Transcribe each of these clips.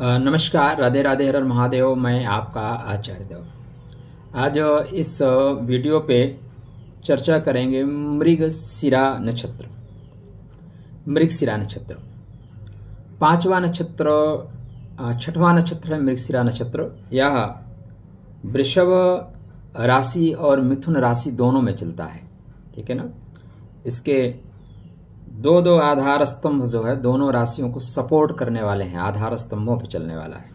नमस्कार राधे राधे हर महादेव मैं आपका आचार्य देव आज इस वीडियो पे चर्चा करेंगे मृग सिरा नक्षत्र मृग सिरा नक्षत्र पांचवा नक्षत्र छठवां नक्षत्र है मृग सिरा नक्षत्र यह वृषभ राशि और मिथुन राशि दोनों में चलता है ठीक है ना इसके दो दो आधार स्तंभ जो है दोनों राशियों को सपोर्ट करने वाले हैं आधार स्तंभों पर चलने वाला है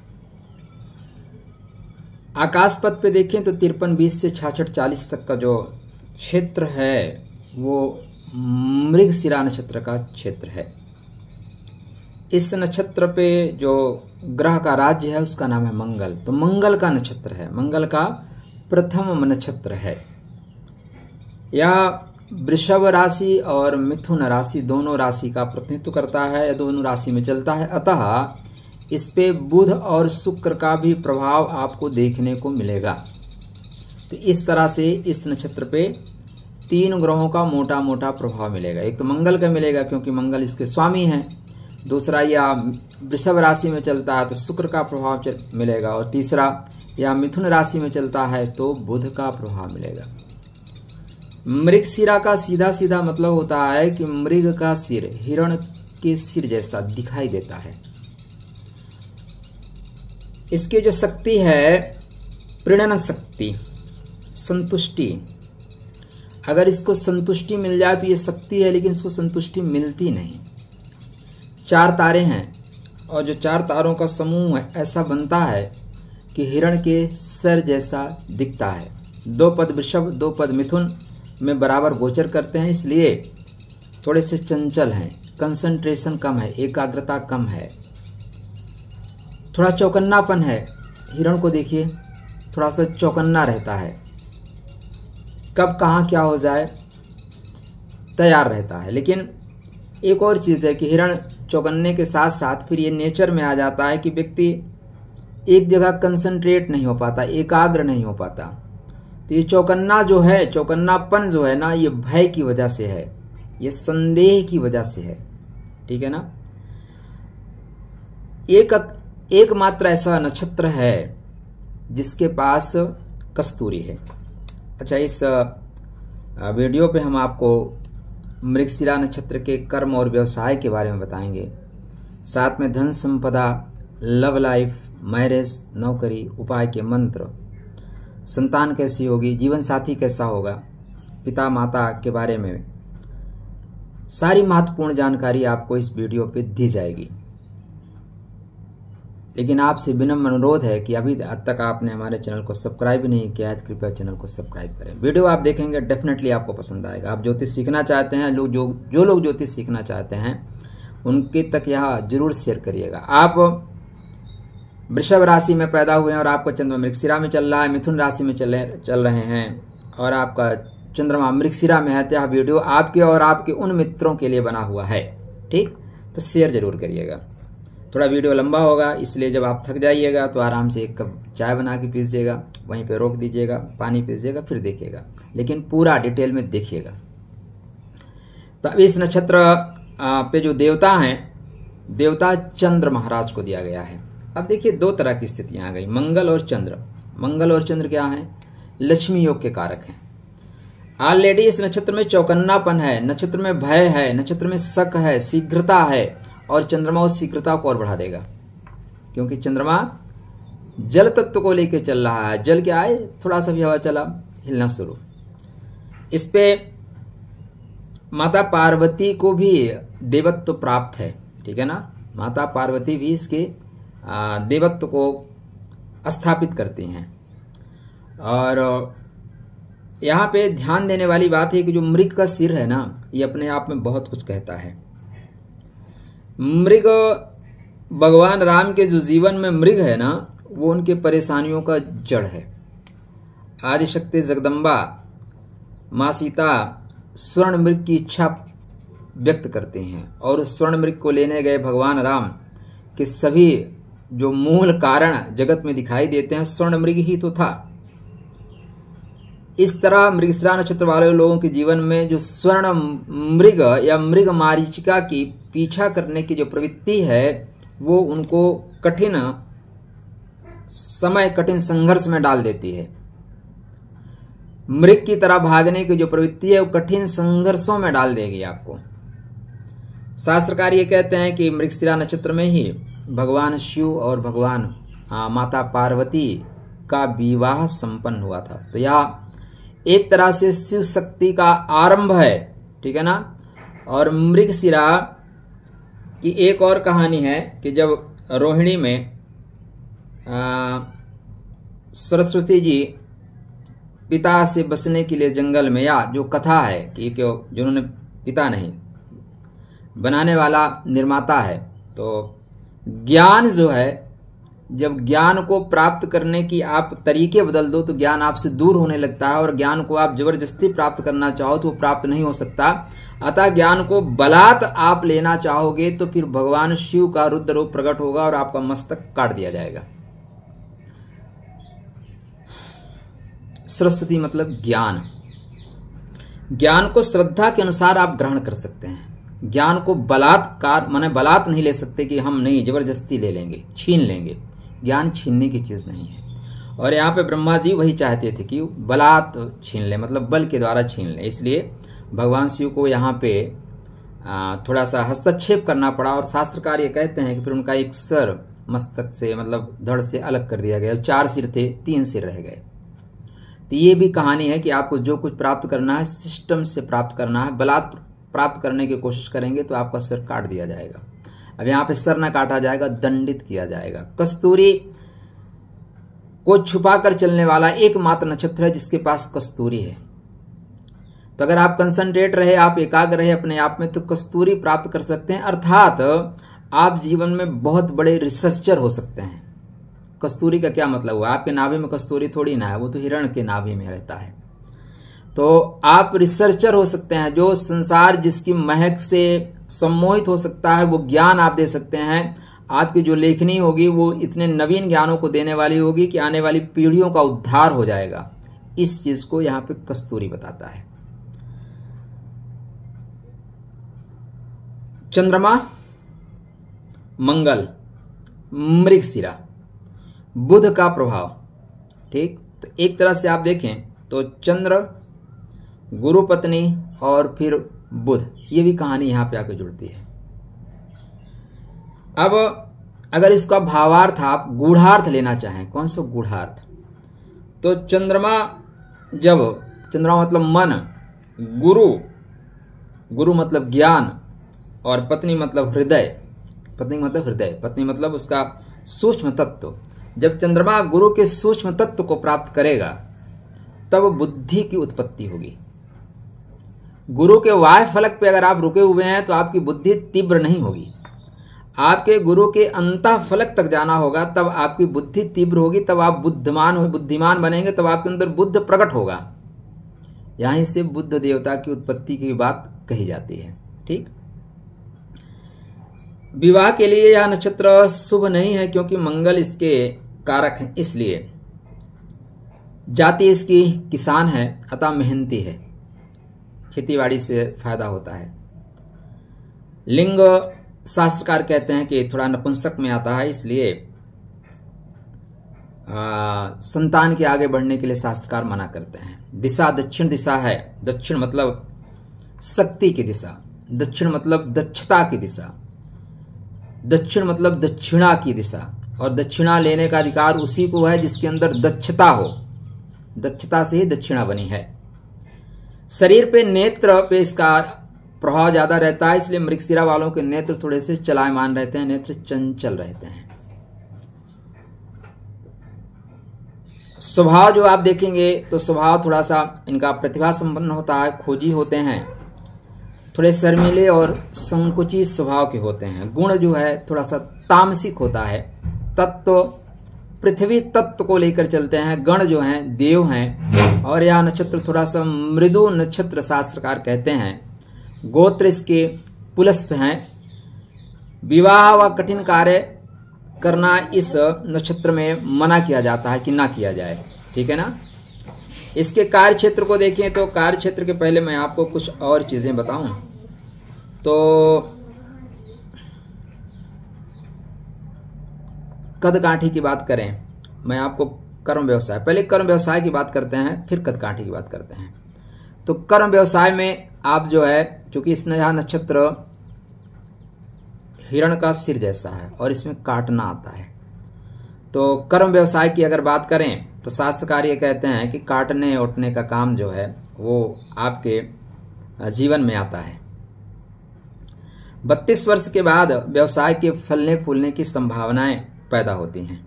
आकाश पथ पे देखें तो तिरपन बीस से छाछठ चालीस तक का जो क्षेत्र है वो मृग सिरा नक्षत्र का क्षेत्र है इस नक्षत्र पे जो ग्रह का राज्य है उसका नाम है मंगल तो मंगल का नक्षत्र है मंगल का प्रथम नक्षत्र है या वृषभ राशि और मिथुन राशि दोनों राशि का प्रतिनिधित्व करता है या दोनों राशि में चलता है अतः इस पे बुध और शुक्र का भी प्रभाव आपको देखने को मिलेगा तो इस तरह से इस नक्षत्र पे तीन ग्रहों का मोटा मोटा प्रभाव मिलेगा एक तो मंगल का मिलेगा क्योंकि मंगल इसके स्वामी हैं दूसरा या वृषभ राशि में चलता है तो शुक्र का प्रभाव मिलेगा और तीसरा या मिथुन राशि में चलता है तो बुध का प्रभाव मिलेगा मृग सिरा का सीधा सीधा मतलब होता है कि मृग का सिर हिरण के सिर जैसा दिखाई देता है इसकी जो शक्ति है प्रणन शक्ति संतुष्टि अगर इसको संतुष्टि मिल जाए तो ये शक्ति है लेकिन इसको संतुष्टि मिलती नहीं चार तारे हैं और जो चार तारों का समूह है ऐसा बनता है कि हिरण के सर जैसा दिखता है दो पद वृषभ दो पद मिथुन में बराबर गोचर करते हैं इसलिए थोड़े से चंचल हैं कंसंट्रेशन कम है एकाग्रता कम है थोड़ा चौकन्नापन है हिरण को देखिए थोड़ा सा चौकन्ना रहता है कब कहाँ क्या हो जाए तैयार रहता है लेकिन एक और चीज़ है कि हिरण चौकन्ने के साथ साथ फिर ये नेचर में आ जाता है कि व्यक्ति एक जगह कंसंट्रेट नहीं हो पाता एकाग्र नहीं हो पाता तो ये चौकन्ना जो है चौकन्नापन जो है ना ये भय की वजह से है ये संदेह की वजह से है ठीक है ना एक एकमात्र ऐसा नक्षत्र है जिसके पास कस्तूरी है अच्छा इस वीडियो पे हम आपको मृगशिला नक्षत्र के कर्म और व्यवसाय के बारे में बताएंगे साथ में धन संपदा लव लाइफ मैरिज नौकरी उपाय के मंत्र संतान कैसी होगी जीवन साथी कैसा होगा पिता माता के बारे में सारी महत्वपूर्ण जानकारी आपको इस वीडियो पे दी जाएगी लेकिन आपसे विनम्र अनुरोध है कि अभी अब तक आपने हमारे चैनल को सब्सक्राइब नहीं किया है तो कृपया चैनल को सब्सक्राइब करें वीडियो आप देखेंगे डेफिनेटली आपको पसंद आएगा आप ज्योतिष सीखना चाहते हैं लोग जो जो लोग ज्योतिष सीखना चाहते हैं उनके तक यह जरूर शेयर करिएगा आप वृषभ राशि में पैदा हुए हैं और आपका चंद्रमा मृक्षिरा में चल रहा है मिथुन राशि में चले चल रहे हैं और आपका चंद्रमा मृक्षिरा में है तो यह वीडियो आपके और आपके उन मित्रों के लिए बना हुआ है ठीक तो शेयर जरूर करिएगा थोड़ा वीडियो लंबा होगा इसलिए जब आप थक जाइएगा तो आराम से एक कप चाय बना के पीजिएगा वहीं पे रोक दीजिएगा पानी पीजिएगा फिर देखिएगा लेकिन पूरा डिटेल में देखिएगा तो अब इस नक्षत्र पे जो देवता हैं देवता चंद्र महाराज को दिया गया है अब देखिए दो तरह की स्थितियाँ आ गई मंगल और चंद्र मंगल और चंद्र क्या हैं लक्ष्मी योग के कारक हैं ऑलरेडी इस नक्षत्र में चौकन्नापन है नक्षत्र में भय है नक्षत्र में शक है शीघ्रता है और चंद्रमा उस शीघ्रता को और बढ़ा देगा क्योंकि चंद्रमा जल तत्व को लेकर चल रहा है जल के आए थोड़ा सा भी हवा चला हिलना शुरू इस पे माता पार्वती को भी देवत्व तो प्राप्त है ठीक है ना माता पार्वती भी इसके देवत्व को स्थापित करते हैं और यहाँ पे ध्यान देने वाली बात है कि जो मृग का सिर है ना ये अपने आप में बहुत कुछ कहता है मृग भगवान राम के जो जीवन में मृग है ना वो उनके परेशानियों का जड़ है आदिशक्ति जगदम्बा माँ सीता स्वर्ण मृग की इच्छा व्यक्त करते हैं और उस स्वर्ण मृग को लेने गए भगवान राम के सभी जो मूल कारण जगत में दिखाई देते हैं स्वर्ण मृग ही तो था इस तरह मृगशिरा नक्षत्र वाले लोगों के जीवन में जो स्वर्ण मृग या मृग मारिचिका की पीछा करने की जो प्रवृत्ति है वो उनको कठिन समय कठिन संघर्ष में डाल देती है मृग की तरह भागने की जो प्रवृत्ति है वो कठिन संघर्षों में डाल देगी आपको शास्त्रकार ये कहते हैं कि मृगशिरा नक्षत्र में ही भगवान शिव और भगवान आ, माता पार्वती का विवाह संपन्न हुआ था तो यह एक तरह से शिव शक्ति का आरंभ है ठीक है ना और मृगशिरा की एक और कहानी है कि जब रोहिणी में सरस्वती जी पिता से बसने के लिए जंगल में या जो कथा है कि क्यों जिन्होंने पिता नहीं बनाने वाला निर्माता है तो ज्ञान जो है जब ज्ञान को प्राप्त करने की आप तरीके बदल दो तो ज्ञान आपसे दूर होने लगता है और ज्ञान को आप जबरदस्ती प्राप्त करना चाहो तो वो प्राप्त नहीं हो सकता अतः ज्ञान को बलात् आप लेना चाहोगे तो फिर भगवान शिव का रुद्र रूप प्रकट होगा और आपका मस्तक काट दिया जाएगा सरस्वती मतलब ज्ञान ज्ञान को श्रद्धा के अनुसार आप ग्रहण कर सकते हैं ज्ञान को बलात्कार माने बलात् नहीं ले सकते कि हम नहीं जबरदस्ती ले लेंगे छीन लेंगे ज्ञान छीनने की चीज़ नहीं है और यहाँ पे ब्रह्मा जी वही चाहते थे कि बलात् छीन लें मतलब बल के द्वारा छीन लें इसलिए भगवान शिव को यहाँ पे थोड़ा सा हस्तक्षेप करना पड़ा और शास्त्रकार ये कहते हैं कि फिर उनका एक सर मस्तक से मतलब धड़ से अलग कर दिया गया चार सिर थे तीन सिर रह गए तो ये भी कहानी है कि आपको जो कुछ प्राप्त करना है सिस्टम से प्राप्त करना है बलात् प्राप्त करने की कोशिश करेंगे तो आपका सिर काट दिया जाएगा अब यहाँ पे सर ना काटा जाएगा दंडित किया जाएगा कस्तूरी को छुपाकर चलने वाला एकमात्र नक्षत्र है जिसके पास कस्तूरी है तो अगर आप कंसंट्रेट रहे आप एकाग्र रहे अपने आप में तो कस्तूरी प्राप्त कर सकते हैं अर्थात आप जीवन में बहुत बड़े रिसर्चर हो सकते हैं कस्तूरी का क्या मतलब हुआ आपके नाभि में कस्तूरी थोड़ी ना है वो तो हिरण के नाभि में रहता है तो आप रिसर्चर हो सकते हैं जो संसार जिसकी महक से सम्मोहित हो सकता है वो ज्ञान आप दे सकते हैं आपकी जो लेखनी होगी वो इतने नवीन ज्ञानों को देने वाली होगी कि आने वाली पीढ़ियों का उद्धार हो जाएगा इस चीज़ को यहां पे कस्तूरी बताता है चंद्रमा मंगल मृगशिरा बुध का प्रभाव ठीक तो एक तरह से आप देखें तो चंद्र गुरु पत्नी और फिर बुध ये भी कहानी यहाँ पे आके जुड़ती है अब अगर इसका भावार्थ आप गूढ़ार्थ लेना चाहें कौन सा गूढ़ार्थ तो चंद्रमा जब चंद्रमा मतलब मन गुरु गुरु मतलब ज्ञान और पत्नी मतलब हृदय पत्नी मतलब हृदय पत्नी मतलब उसका सूक्ष्म तत्व जब चंद्रमा गुरु के सूक्ष्म तत्व को प्राप्त करेगा तब बुद्धि की उत्पत्ति होगी गुरु के वाह फलक पे अगर आप रुके हुए हैं तो आपकी बुद्धि तीव्र नहीं होगी आपके गुरु के अंत फलक तक जाना होगा तब आपकी बुद्धि तीव्र होगी तब आप बुद्धिमान बुद्धिमान बनेंगे तब आपके अंदर बुद्ध प्रकट होगा यहीं से बुद्ध देवता की उत्पत्ति की बात कही जाती है ठीक विवाह के लिए यह नक्षत्र शुभ नहीं है क्योंकि मंगल इसके कारक हैं इसलिए जाति इसकी किसान है अतः मेहनती है खेतीबाड़ी से फायदा होता है लिंग शास्त्रकार कहते हैं कि थोड़ा नपुंसक में आता है इसलिए आ, संतान के आगे बढ़ने के लिए शास्त्रकार मना करते हैं दिशा दक्षिण दिशा है दक्षिण मतलब शक्ति की दिशा दक्षिण मतलब दक्षता की दिशा दक्षिण मतलब दक्षिणा की दिशा और दक्षिणा लेने का अधिकार उसी को है जिसके अंदर दक्षता हो दक्षता से ही दक्षिणा बनी है शरीर पे नेत्र पे इसका प्रभाव ज़्यादा रहता है इसलिए मृगशिरा वालों के नेत्र थोड़े से चलायमान रहते हैं नेत्र चंचल रहते हैं स्वभाव जो आप देखेंगे तो स्वभाव थोड़ा सा इनका प्रतिभा संपन्न होता है खोजी होते हैं थोड़े शर्मिले और संकुचित स्वभाव के होते हैं गुण जो है थोड़ा सा तामसिक होता है तत्व तो पृथ्वी तत्व को लेकर चलते हैं गण जो हैं देव हैं और यह नक्षत्र थोड़ा सा मृदु नक्षत्र शास्त्रकार कहते हैं गोत्र इसके पुलस्थ हैं विवाह व कठिन कार्य करना इस नक्षत्र में मना किया जाता है कि ना किया जाए ठीक है ना इसके कार्य क्षेत्र को देखें तो कार्य क्षेत्र के पहले मैं आपको कुछ और चीज़ें बताऊं तो कदकाठी की बात करें मैं आपको कर्म व्यवसाय पहले कर्म व्यवसाय की बात करते हैं फिर कदकाठी की बात करते हैं तो कर्म व्यवसाय में आप जो है क्योंकि स्नेहा नक्षत्र हिरण का सिर जैसा है और इसमें काटना आता है तो कर्म व्यवसाय की अगर बात करें तो ये कहते हैं कि काटने ओटने का काम जो है वो आपके जीवन में आता है बत्तीस वर्ष के बाद व्यवसाय के फलने फूलने की संभावनाएं पैदा होती हैं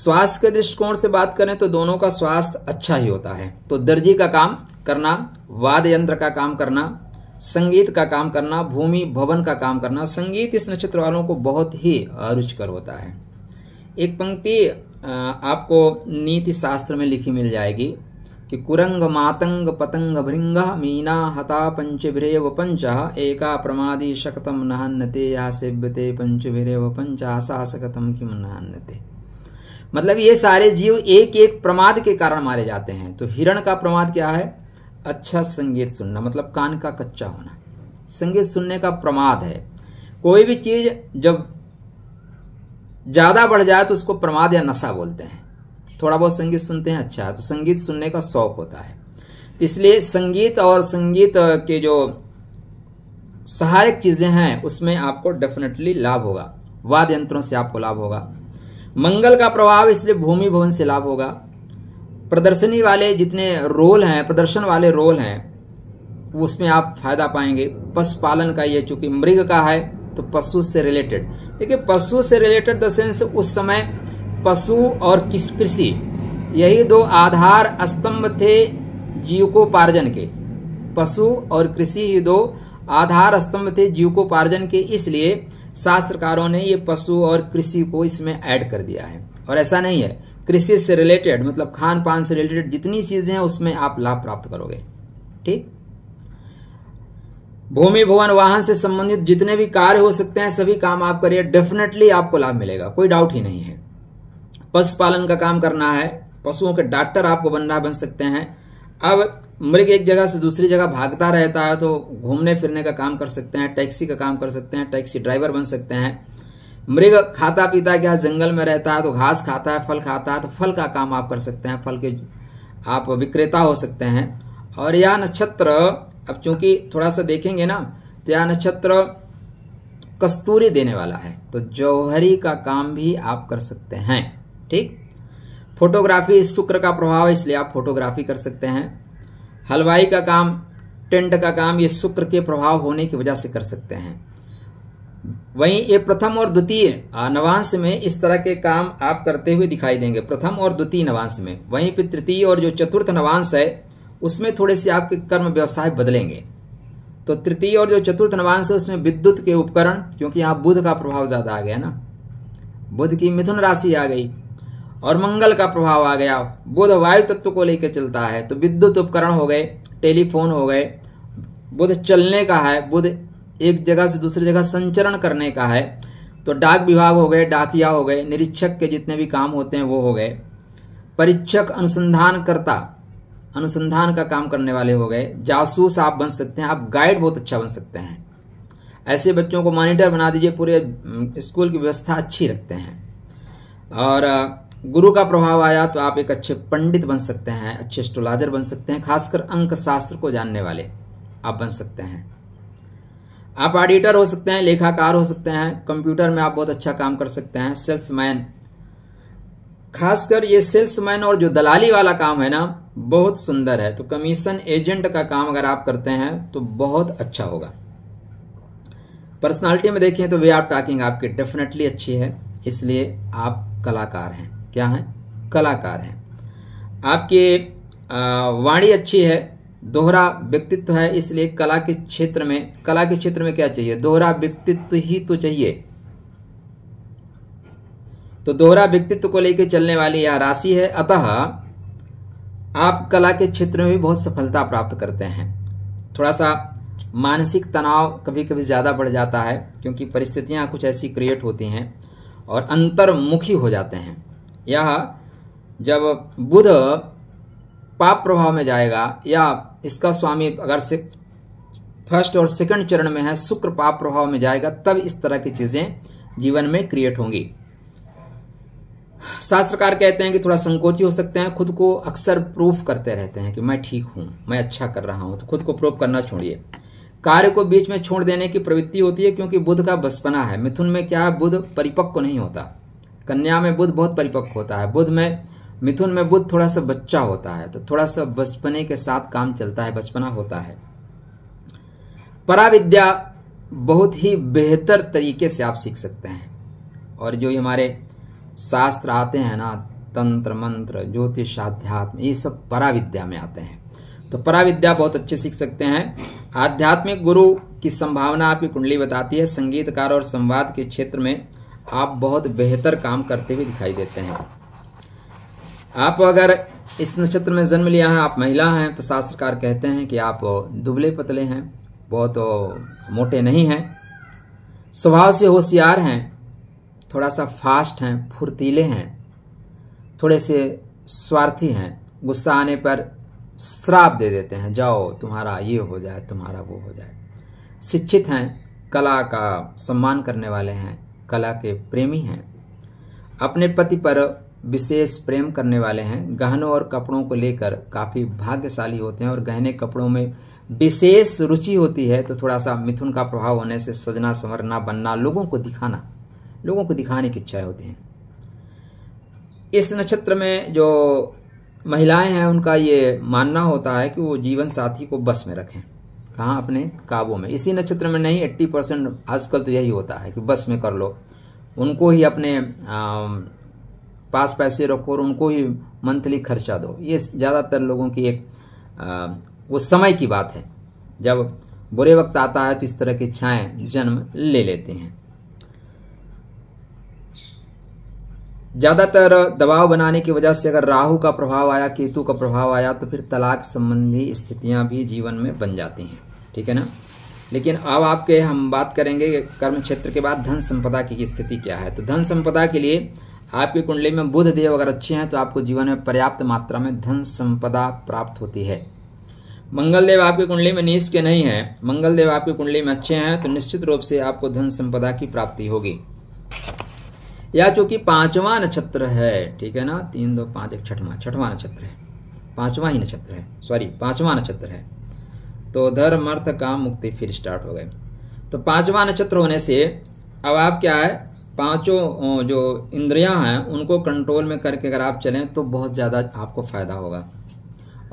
स्वास्थ्य के दृष्टिकोण से बात करें तो दोनों का स्वास्थ्य अच्छा ही होता है तो दर्जी का काम करना वाद यंत्र का काम करना संगीत का काम करना भूमि भवन का काम करना संगीत इस नक्षत्र वालों को बहुत ही रुचिकर होता है एक पंक्ति आपको नीति शास्त्र में लिखी मिल जाएगी कि कुरंग मातंग पतंग भृंग मीना हता पंचभिरेव पंच एका प्रमादी शकतम नहन्नते या सेव्यते पंचभिरेव पंच आशा सकतम किम नहन्नते मतलब ये सारे जीव एक एक प्रमाद के कारण मारे जाते हैं तो हिरण का प्रमाद क्या है अच्छा संगीत सुनना मतलब कान का कच्चा होना संगीत सुनने का प्रमाद है कोई भी चीज़ जब ज़्यादा बढ़ जाए तो उसको प्रमाद या नशा बोलते हैं थोड़ा बहुत संगीत सुनते हैं अच्छा तो संगीत सुनने का शौक होता है तो इसलिए संगीत और संगीत के जो सहायक चीज़ें हैं उसमें आपको डेफिनेटली लाभ होगा वाद्य यंत्रों से आपको लाभ होगा मंगल का प्रभाव इसलिए भूमि भवन से लाभ होगा प्रदर्शनी वाले जितने रोल हैं प्रदर्शन वाले रोल हैं उसमें आप फायदा पाएंगे पशुपालन का ये चूंकि मृग का है तो पशु से रिलेटेड देखिए पशु से रिलेटेड द सेंस उस समय पशु और कृषि यही दो आधार स्तंभ थे जीवकोपार्जन के पशु और कृषि ही दो आधार स्तंभ थे जीवकोपार्जन के इसलिए शास्त्रकारों ने ये पशु और कृषि को इसमें ऐड कर दिया है और ऐसा नहीं है कृषि से रिलेटेड मतलब खान पान से रिलेटेड जितनी चीजें हैं उसमें आप लाभ प्राप्त करोगे ठीक भूमि भवन वाहन से संबंधित जितने भी कार्य हो सकते हैं सभी काम आप करिए डेफिनेटली आपको लाभ मिलेगा कोई डाउट ही नहीं है पशुपालन का काम करना है पशुओं के डॉक्टर आपको बनना बन सकते हैं अब मृग एक जगह से दूसरी जगह भागता रहता है तो घूमने फिरने का काम कर सकते हैं टैक्सी का काम कर सकते हैं टैक्सी ड्राइवर बन सकते हैं मृग खाता पीता क्या जंगल में रहता है तो घास खाता है फल खाता है तो फल का काम आप कर सकते हैं फल के आप विक्रेता हो सकते हैं और यह नक्षत्र अब चूंकि थोड़ा सा देखेंगे ना तो यह नक्षत्र कस्तूरी देने वाला है तो जौहरी का काम भी आप कर सकते हैं ठीक फोटोग्राफी शुक्र का प्रभाव है इसलिए आप फोटोग्राफी कर सकते हैं हलवाई का काम टेंट का काम ये शुक्र के प्रभाव होने की वजह से कर सकते हैं वहीं ये प्रथम और द्वितीय नवांश में इस तरह के काम आप करते हुए दिखाई देंगे प्रथम और द्वितीय नवांश में वहीं पर तृतीय और जो चतुर्थ नवांश है उसमें थोड़े से आपके कर्म व्यवसाय बदलेंगे तो तृतीय और जो चतुर्थ नवांश है उसमें विद्युत के उपकरण क्योंकि यहाँ बुध का प्रभाव ज़्यादा आ गया ना बुध की मिथुन राशि आ गई और मंगल का प्रभाव आ गया बुध वायु तत्व को लेकर चलता है तो विद्युत उपकरण हो गए टेलीफोन हो गए बुध चलने का है बुध एक जगह से दूसरी जगह संचरण करने का है तो डाक विभाग हो गए डाकिया हो गए निरीक्षक के जितने भी काम होते हैं वो हो गए परीक्षक अनुसंधानकर्ता अनुसंधान का काम करने वाले हो गए जासूस आप बन सकते हैं आप गाइड बहुत अच्छा बन सकते हैं ऐसे बच्चों को मॉनिटर बना दीजिए पूरे स्कूल की व्यवस्था अच्छी रखते हैं और गुरु का प्रभाव आया तो आप एक अच्छे पंडित बन सकते हैं अच्छे एस्ट्रोलॉजर बन सकते हैं खासकर अंक शास्त्र को जानने वाले आप बन सकते हैं आप ऑडिटर हो सकते हैं लेखाकार हो सकते हैं कंप्यूटर में आप बहुत अच्छा काम कर सकते हैं सेल्समैन खासकर ये सेल्समैन और जो दलाली वाला काम है ना बहुत सुंदर है तो कमीशन एजेंट का काम अगर आप करते हैं तो बहुत अच्छा होगा पर्सनालिटी में देखें तो वे आप टॉकिंग आपकी डेफिनेटली अच्छी है इसलिए आप कलाकार हैं क्या हैं कलाकार हैं आपके वाणी अच्छी है दोहरा व्यक्तित्व है इसलिए कला के क्षेत्र में कला के क्षेत्र में क्या चाहिए दोहरा व्यक्तित्व ही तो चाहिए तो दोहरा व्यक्तित्व को लेकर चलने वाली यह राशि है अतः आप कला के क्षेत्र में भी बहुत सफलता प्राप्त करते हैं थोड़ा सा मानसिक तनाव कभी कभी ज़्यादा बढ़ जाता है क्योंकि परिस्थितियाँ कुछ ऐसी क्रिएट होती हैं और अंतर्मुखी हो जाते हैं यह जब बुध पाप प्रभाव में जाएगा या इसका स्वामी अगर से फर्स्ट और सेकंड चरण में है शुक्र पाप प्रभाव में जाएगा तब इस तरह की चीज़ें जीवन में क्रिएट होंगी शास्त्रकार कहते हैं कि थोड़ा संकोची हो सकते हैं खुद को अक्सर प्रूफ करते रहते हैं कि मैं ठीक हूं मैं अच्छा कर रहा हूं तो खुद को प्रूफ करना छोड़िए कार्य को बीच में छोड़ देने की प्रवृत्ति होती है क्योंकि बुध का बसपना है मिथुन में क्या है बुध परिपक्व नहीं होता कन्या में बुद्ध बहुत परिपक्व होता है बुद्ध में मिथुन में बुद्ध थोड़ा सा बच्चा होता है तो थोड़ा सा बचपने के साथ काम चलता है बचपना होता है पराविद्या बहुत ही बेहतर तरीके से आप सीख सकते हैं और जो हमारे शास्त्र आते हैं ना तंत्र मंत्र ज्योतिष आध्यात्म ये सब पराविद्या में आते हैं तो पराविद्या बहुत अच्छे सीख सकते हैं आध्यात्मिक गुरु की संभावना आपकी कुंडली बताती है संगीतकार और संवाद के क्षेत्र में आप बहुत बेहतर काम करते हुए दिखाई देते हैं आप अगर इस नक्षत्र में जन्म लिया है आप महिला हैं तो शास्त्रकार कहते हैं कि आप दुबले पतले हैं बहुत मोटे नहीं हैं स्वभाव से होशियार हैं थोड़ा सा फास्ट हैं फुर्तीले हैं थोड़े से स्वार्थी हैं गुस्सा आने पर श्राप दे देते हैं जाओ तुम्हारा ये हो जाए तुम्हारा वो हो जाए शिक्षित हैं कला का सम्मान करने वाले हैं कला के प्रेमी हैं अपने पति पर विशेष प्रेम करने वाले हैं गहनों और कपड़ों को लेकर काफ़ी भाग्यशाली होते हैं और गहने कपड़ों में विशेष रुचि होती है तो थोड़ा सा मिथुन का प्रभाव होने से सजना संवरना बनना लोगों को दिखाना लोगों को दिखाने की इच्छाएं होती हैं इस नक्षत्र में जो महिलाएं हैं उनका ये मानना होता है कि वो जीवन साथी को बस में रखें कहाँ अपने काबू में इसी नक्षत्र में नहीं एट्टी परसेंट आजकल तो यही होता है कि बस में कर लो उनको ही अपने आ, पास पैसे रखो और उनको ही मंथली खर्चा दो ये ज़्यादातर लोगों की एक आ, वो समय की बात है जब बुरे वक्त आता है तो इस तरह की छाएँ जन्म ले लेते हैं ज़्यादातर दबाव बनाने की वजह से अगर राहु का प्रभाव आया केतु का प्रभाव आया तो फिर तलाक संबंधी स्थितियां भी जीवन में बन जाती हैं ठीक है ना लेकिन अब आपके हम बात करेंगे कर्म क्षेत्र के बाद धन संपदा की स्थिति क्या है तो धन संपदा के लिए आपकी कुंडली में बुध देव अगर अच्छे हैं तो आपको जीवन में पर्याप्त मात्रा में धन संपदा प्राप्त होती है मंगल देव आपकी कुंडली में नीच के नहीं है मंगल देव आपकी कुंडली में अच्छे हैं तो निश्चित रूप से आपको धन संपदा की प्राप्ति होगी या चूंकि पांचवा नक्षत्र है ठीक है ना तीन दो पांच एक छठवां छठवां नक्षत्र है पांचवा ही नक्षत्र है सॉरी पांचवा नक्षत्र है तो धर्म अर्थ काम मुक्ति फिर स्टार्ट हो गए तो पांचवा नक्षत्र होने से अब आप क्या है पांचों जो इंद्रियां हैं उनको कंट्रोल में करके अगर आप चलें तो बहुत ज़्यादा आपको फ़ायदा होगा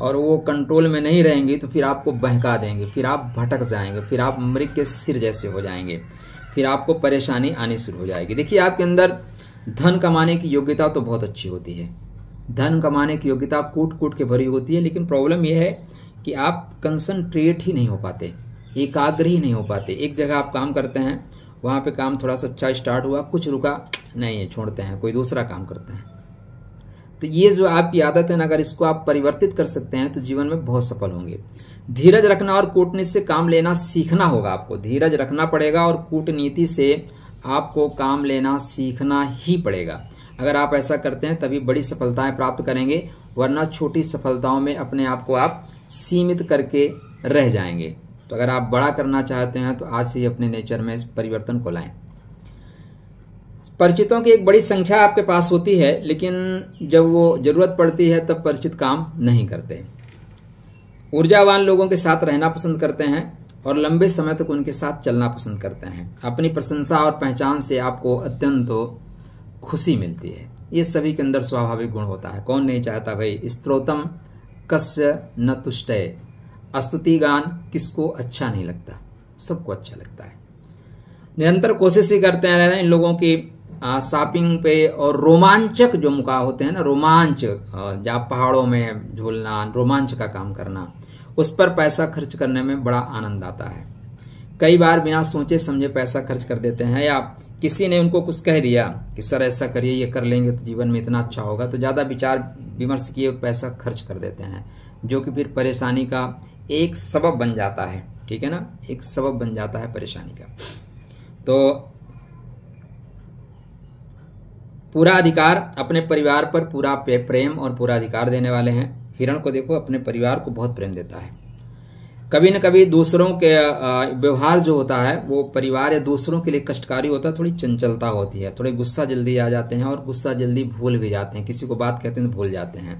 और वो कंट्रोल में नहीं रहेंगी तो फिर आपको बहका देंगे फिर आप भटक जाएंगे फिर आप मृग के सिर जैसे हो जाएंगे फिर आपको परेशानी आनी शुरू हो जाएगी देखिए आपके अंदर धन कमाने की योग्यता तो बहुत अच्छी होती है धन कमाने की योग्यता कूट कूट के भरी होती है लेकिन प्रॉब्लम यह है कि आप कंसंट्रेट ही नहीं हो पाते एकाग्र ही नहीं हो पाते एक जगह आप काम करते हैं वहाँ पे काम थोड़ा सा अच्छा स्टार्ट हुआ कुछ रुका नहीं है छोड़ते हैं कोई दूसरा काम करते हैं तो ये जो आपकी आदत है ना अगर इसको आप परिवर्तित कर सकते हैं तो जीवन में बहुत सफल होंगे धीरज रखना और कूटनीति से काम लेना सीखना होगा आपको धीरज रखना पड़ेगा और कूटनीति से आपको काम लेना सीखना ही पड़ेगा अगर आप ऐसा करते हैं तभी बड़ी सफलताएं प्राप्त करेंगे वरना छोटी सफलताओं में अपने आप को आप सीमित करके रह जाएंगे तो अगर आप बड़ा करना चाहते हैं तो आज से ही अपने नेचर में इस परिवर्तन को लाएं परिचितों की एक बड़ी संख्या आपके पास होती है लेकिन जब वो ज़रूरत पड़ती है तब परिचित काम नहीं करते ऊर्जावान लोगों के साथ रहना पसंद करते हैं और लंबे समय तक उनके साथ चलना पसंद करते हैं अपनी प्रशंसा और पहचान से आपको अत्यंत खुशी मिलती है ये सभी के अंदर स्वाभाविक गुण होता है कौन नहीं चाहता भाई स्त्रोतम कस्य न तुष्ट स्तुति गान किसको अच्छा नहीं लगता सबको अच्छा लगता है निरंतर कोशिश भी करते हैं इन लोगों की शॉपिंग पे और रोमांचक जो मुका होते हैं ना रोमांच जहाँ पहाड़ों में झूलना रोमांच का काम करना उस पर पैसा खर्च करने में बड़ा आनंद आता है कई बार बिना सोचे समझे पैसा खर्च कर देते हैं या किसी ने उनको कुछ कह दिया कि सर ऐसा करिए ये कर लेंगे तो जीवन में इतना अच्छा होगा तो ज़्यादा विचार विमर्श किए पैसा खर्च कर देते हैं जो कि फिर परेशानी का एक सबब बन जाता है ठीक है ना एक सबब बन जाता है परेशानी का तो पूरा अधिकार अपने परिवार पर पूरा प्रेम और पूरा अधिकार देने वाले हैं हिरण को देखो अपने परिवार को बहुत प्रेम देता है कभी न कभी दूसरों के व्यवहार जो होता है वो परिवार या दूसरों के लिए कष्टकारी होता है थोड़ी चंचलता होती है थोड़े गुस्सा जल्दी आ जाते हैं और गुस्सा जल्दी भूल भी जाते हैं किसी को बात कहते हैं तो भूल जाते हैं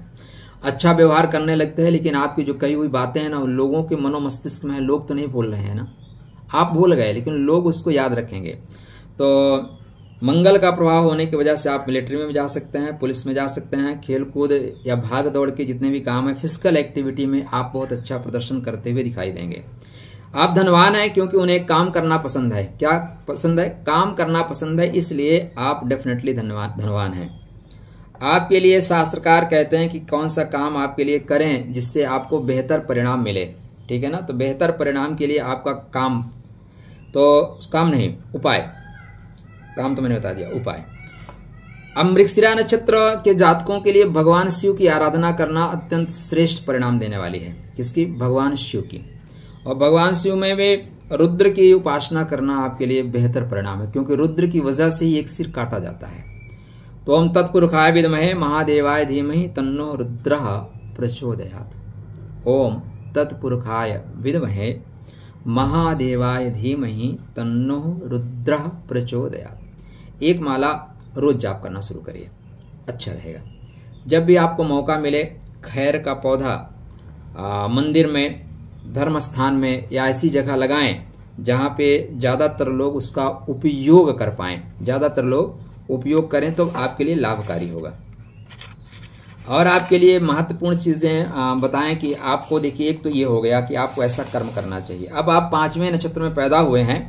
अच्छा व्यवहार करने लगते हैं लेकिन आपकी जो कही हुई बातें हैं ना लोगों के मनोमस्तिष्क में लोग तो नहीं भूल रहे हैं ना आप भूल गए लेकिन लोग उसको याद रखेंगे तो मंगल का प्रभाव होने की वजह से आप मिलिट्री में भी जा सकते हैं पुलिस में जा सकते हैं खेल कूद या भाग दौड़ के जितने भी काम हैं फिजिकल एक्टिविटी में आप बहुत अच्छा प्रदर्शन करते हुए दिखाई देंगे आप धनवान हैं क्योंकि उन्हें काम करना पसंद है क्या पसंद है काम करना पसंद है इसलिए आप डेफिनेटली धनवान धनवान हैं आपके लिए शास्त्रकार कहते हैं कि कौन सा काम आपके लिए करें जिससे आपको बेहतर परिणाम मिले ठीक है ना तो बेहतर परिणाम के लिए आपका काम तो काम नहीं उपाय काम तो मैंने बता दिया उपाय अमृतसिरा नक्षत्र के जातकों के लिए भगवान शिव की आराधना करना अत्यंत श्रेष्ठ परिणाम देने वाली है किसकी भगवान शिव की और भगवान शिव में भी रुद्र की उपासना करना आपके लिए बेहतर परिणाम है क्योंकि रुद्र की वजह से ही एक सिर काटा जाता है तो हम तत्पुरुखाय विदमहे महादेवाय धीमहि तन्नो रुद्र प्रचोदयात ओम तत्पुरुखाय विदमहे महादेवाय धीमहि तन्नो रुद्र प्रचोदयात एक माला रोज जाप करना शुरू करिए अच्छा रहेगा जब भी आपको मौका मिले खैर का पौधा आ, मंदिर में धर्म स्थान में या ऐसी जगह लगाएं जहाँ पे ज़्यादातर लोग उसका उपयोग कर पाएँ ज़्यादातर लोग उपयोग करें तो आपके लिए लाभकारी होगा और आपके लिए महत्वपूर्ण चीज़ें बताएं कि आपको देखिए एक तो ये हो गया कि आपको ऐसा कर्म करना चाहिए अब आप पाँचवें नक्षत्र में पैदा हुए हैं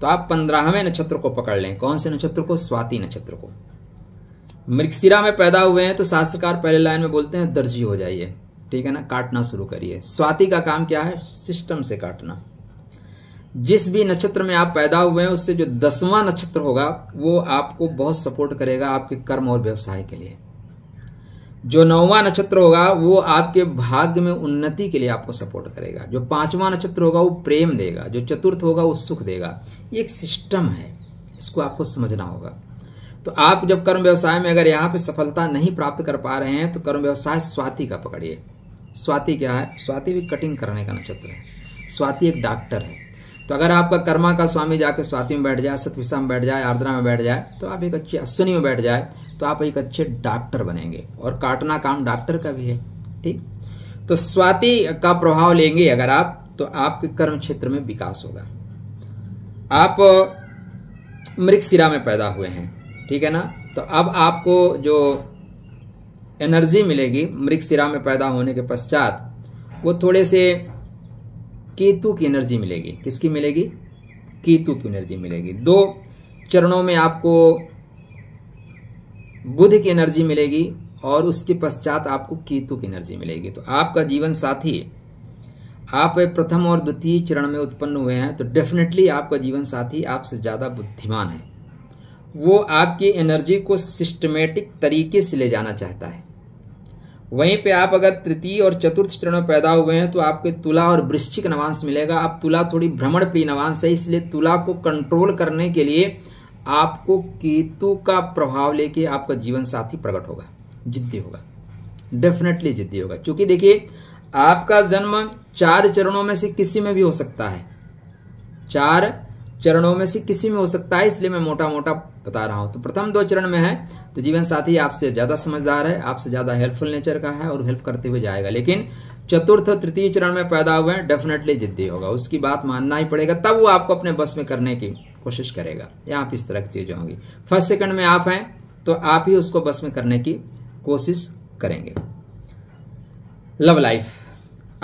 तो आप पंद्रहवें नक्षत्र को पकड़ लें कौन से नक्षत्र को स्वाति नक्षत्र को मृक्षिरा में पैदा हुए हैं तो शास्त्रकार पहले लाइन में बोलते हैं दर्जी हो जाइए ठीक है ना काटना शुरू करिए स्वाति का काम क्या है सिस्टम से काटना जिस भी नक्षत्र में आप पैदा हुए हैं उससे जो दसवां नक्षत्र होगा वो आपको बहुत सपोर्ट करेगा आपके कर्म और व्यवसाय के लिए जो नौवां नक्षत्र होगा वो आपके भाग्य में उन्नति के लिए आपको सपोर्ट करेगा जो पांचवा नक्षत्र होगा वो प्रेम देगा जो चतुर्थ होगा वो सुख देगा ये एक सिस्टम है इसको आपको समझना होगा तो आप जब कर्म व्यवसाय में अगर यहाँ पे सफलता नहीं प्राप्त कर पा रहे हैं तो कर्म व्यवसाय स्वाति का पकड़िए स्वाति क्या है स्वाति भी कटिंग करने का नक्षत्र है स्वाति एक डॉक्टर है तो अगर आपका कर्मा का स्वामी जाकर स्वाति में बैठ जाए सतविशा में बैठ जाए आर्द्रा में बैठ जाए तो आप एक अच्छे अश्विनी में बैठ जाए तो आप एक अच्छे डॉक्टर बनेंगे और काटना काम डॉक्टर का भी है ठीक तो स्वाति का प्रभाव लेंगे अगर आप तो आपके कर्म क्षेत्र में विकास होगा आप मृगशिरा में पैदा हुए हैं ठीक है ना तो अब आपको जो एनर्जी मिलेगी मृगशिरा में पैदा होने के पश्चात वो थोड़े से केतु की एनर्जी मिलेगी किसकी मिलेगी केतु की एनर्जी मिलेगी दो चरणों में आपको बुध की एनर्जी मिलेगी और उसके पश्चात आपको केतु की एनर्जी मिलेगी तो आपका जीवन साथी आप प्रथम और द्वितीय चरण में उत्पन्न हुए हैं तो डेफिनेटली आपका जीवन साथी आपसे ज़्यादा बुद्धिमान है वो आपकी एनर्जी को सिस्टमेटिक तरीके से ले जाना चाहता है वहीं पे आप अगर तृतीय और चतुर्थ चरण में पैदा हुए हैं तो आपके तुला और वृश्चिक नवांश मिलेगा आप तुला थोड़ी भ्रमण प्रिय नवांश है इसलिए तुला को कंट्रोल करने के लिए आपको केतु का प्रभाव लेके आपका जीवन साथी प्रकट होगा जिद्दी होगा डेफिनेटली जिद्दी होगा क्योंकि देखिए आपका जन्म चार चरणों में से किसी में भी हो सकता है चार चरणों में से किसी में हो सकता है इसलिए मैं मोटा मोटा बता रहा हूं तो प्रथम दो चरण में है तो जीवन साथी आपसे ज़्यादा समझदार है आपसे ज़्यादा हेल्पफुल नेचर का है और हेल्प करते हुए जाएगा लेकिन चतुर्थ और तृतीय चरण में पैदा हुए डेफिनेटली जिद्दी होगा उसकी बात मानना ही पड़ेगा तब वो आपको अपने बस में करने की कोशिश करेगा या आप इस तरह की चीज़ें होंगी फर्स्ट सेकंड में आप हैं तो आप ही उसको बस में करने की कोशिश करेंगे लव लाइफ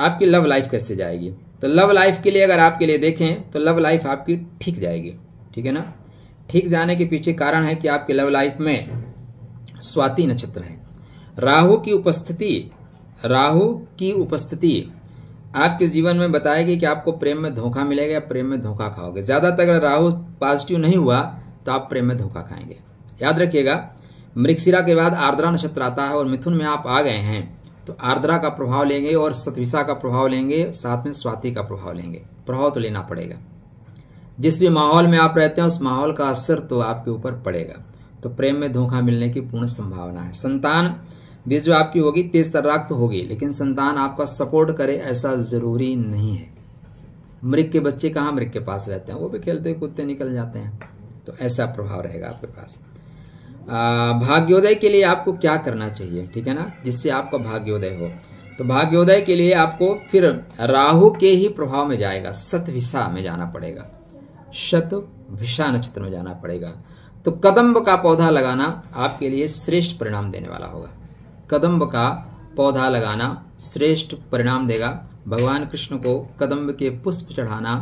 आपकी लव लाइफ कैसे जाएगी तो लव लाइफ के लिए अगर आपके लिए देखें तो लव लाइफ आपकी ठीक जाएगी ठीक है ना ठीक जाने के पीछे कारण है कि आपके लव लाइफ में स्वाति नक्षत्र है राहु की उपस्थिति राहु की उपस्थिति आपके जीवन में बताएगी कि आपको प्रेम में धोखा मिलेगा या प्रेम में धोखा खाओगे ज़्यादातर अगर राहु पॉजिटिव नहीं हुआ तो आप प्रेम में धोखा खाएंगे याद रखिएगा मृक्षिरा के बाद आर्द्रा नक्षत्र आता है और मिथुन में आप आ गए हैं तो आर्द्रा का प्रभाव लेंगे और सतविशा का प्रभाव लेंगे साथ में स्वाति का प्रभाव लेंगे प्रभाव तो लेना पड़ेगा जिस भी माहौल में आप रहते हैं उस माहौल का असर तो आपके ऊपर पड़ेगा तो प्रेम में धोखा मिलने की पूर्ण संभावना है संतान भी जो आपकी होगी तेज तर्राक तो होगी लेकिन संतान आपका सपोर्ट करे ऐसा ज़रूरी नहीं है मृग के बच्चे कहाँ मृग के पास रहते हैं वो भी खेलते कूदते निकल जाते हैं तो ऐसा प्रभाव रहेगा आपके पास भाग्योदय के लिए आपको क्या करना चाहिए ठीक है ना जिससे आपका भाग्योदय हो तो भाग्योदय के लिए आपको फिर राहु के ही प्रभाव में जाएगा सतविशा में जाना पड़ेगा शत विशा नक्षत्र में जाना पड़ेगा तो कदम्ब का पौधा लगाना आपके लिए श्रेष्ठ परिणाम देने वाला होगा कदम्ब का पौधा लगाना श्रेष्ठ परिणाम देगा भगवान कृष्ण को कदम्ब के पुष्प चढ़ाना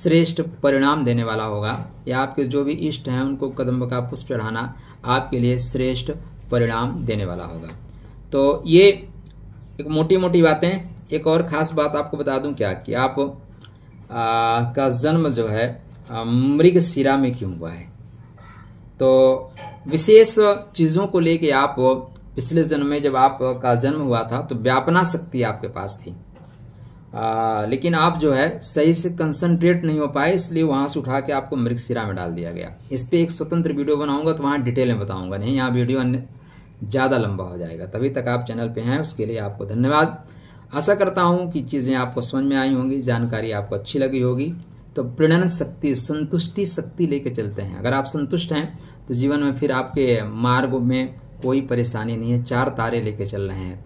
श्रेष्ठ परिणाम देने वाला होगा या आपके जो भी इष्ट हैं उनको कदम्ब का पुष्प चढ़ाना आपके लिए श्रेष्ठ परिणाम देने वाला होगा तो ये एक मोटी मोटी बातें एक और ख़ास बात आपको बता दूं क्या कि आप आ, का जन्म जो है मृग सिरा में क्यों हुआ है तो विशेष चीज़ों को लेके आप पिछले जन्म में जब आपका जन्म हुआ था तो व्यापना शक्ति आपके पास थी आ, लेकिन आप जो है सही से कंसंट्रेट नहीं हो पाए इसलिए वहाँ से उठा के आपको शिरा में डाल दिया गया इस पर एक स्वतंत्र वीडियो बनाऊंगा तो वहाँ डिटेल में बताऊंगा नहीं यहाँ वीडियो ज़्यादा लंबा हो जाएगा तभी तक आप चैनल पे हैं उसके लिए आपको धन्यवाद आशा करता हूँ कि चीज़ें आपको समझ में आई होंगी जानकारी आपको अच्छी लगी होगी तो प्रणन शक्ति संतुष्टि शक्ति लेके चलते हैं अगर आप संतुष्ट हैं तो जीवन में फिर आपके मार्ग में कोई परेशानी नहीं है चार तारे लेके चल रहे हैं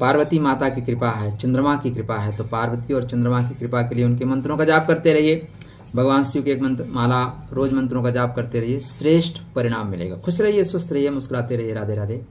पार्वती माता की कृपा है चंद्रमा की कृपा है तो पार्वती और चंद्रमा की कृपा के लिए उनके मंत्रों का जाप करते रहिए भगवान शिव के एक मंत्र माला रोज मंत्रों का जाप करते रहिए श्रेष्ठ परिणाम मिलेगा खुश रहिए स्वस्थ रहिए मुस्कुराते रहिए राधे राधे